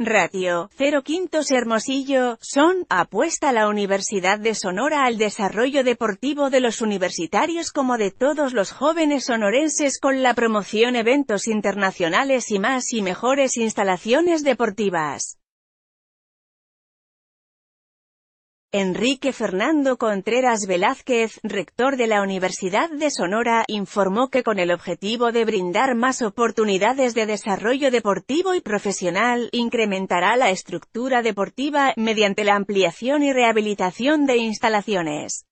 Ratio 0 Quintos Hermosillo, son, apuesta la Universidad de Sonora al desarrollo deportivo de los universitarios como de todos los jóvenes sonorenses con la promoción eventos internacionales y más y mejores instalaciones deportivas. Enrique Fernando Contreras Velázquez, rector de la Universidad de Sonora, informó que con el objetivo de brindar más oportunidades de desarrollo deportivo y profesional, incrementará la estructura deportiva, mediante la ampliación y rehabilitación de instalaciones.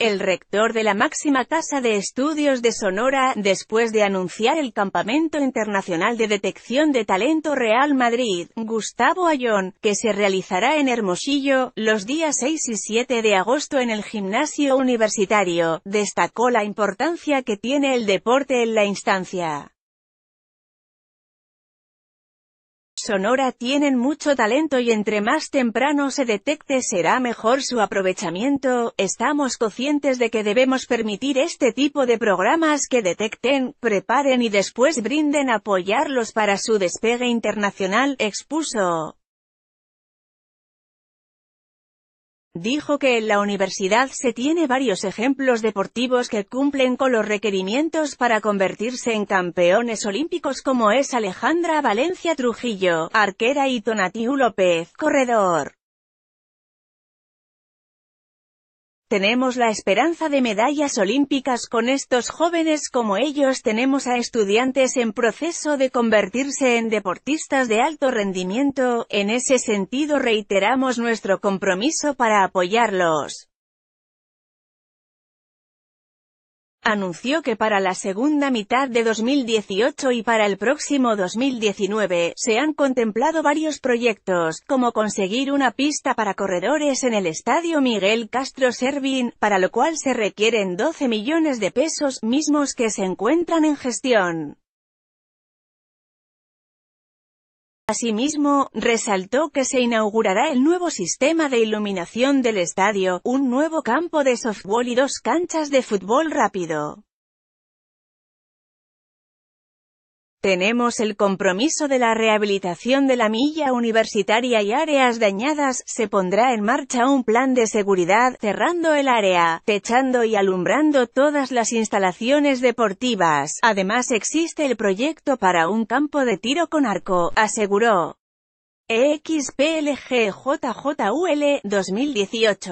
El rector de la máxima casa de estudios de Sonora, después de anunciar el Campamento Internacional de Detección de Talento Real Madrid, Gustavo Ayón, que se realizará en Hermosillo, los días 6 y 7 de agosto en el gimnasio universitario, destacó la importancia que tiene el deporte en la instancia. Sonora tienen mucho talento y entre más temprano se detecte será mejor su aprovechamiento, estamos conscientes de que debemos permitir este tipo de programas que detecten, preparen y después brinden apoyarlos para su despegue internacional, expuso. Dijo que en la universidad se tiene varios ejemplos deportivos que cumplen con los requerimientos para convertirse en campeones olímpicos como es Alejandra Valencia Trujillo, arquera y Tonatiu López, corredor. Tenemos la esperanza de medallas olímpicas con estos jóvenes como ellos tenemos a estudiantes en proceso de convertirse en deportistas de alto rendimiento, en ese sentido reiteramos nuestro compromiso para apoyarlos. anunció que para la segunda mitad de 2018 y para el próximo 2019, se han contemplado varios proyectos, como conseguir una pista para corredores en el Estadio Miguel Castro Servin, para lo cual se requieren 12 millones de pesos mismos que se encuentran en gestión. Asimismo, resaltó que se inaugurará el nuevo sistema de iluminación del estadio, un nuevo campo de softball y dos canchas de fútbol rápido. Tenemos el compromiso de la rehabilitación de la milla universitaria y áreas dañadas, se pondrá en marcha un plan de seguridad, cerrando el área, techando y alumbrando todas las instalaciones deportivas. Además existe el proyecto para un campo de tiro con arco, aseguró. EXPLGJJUL 2018.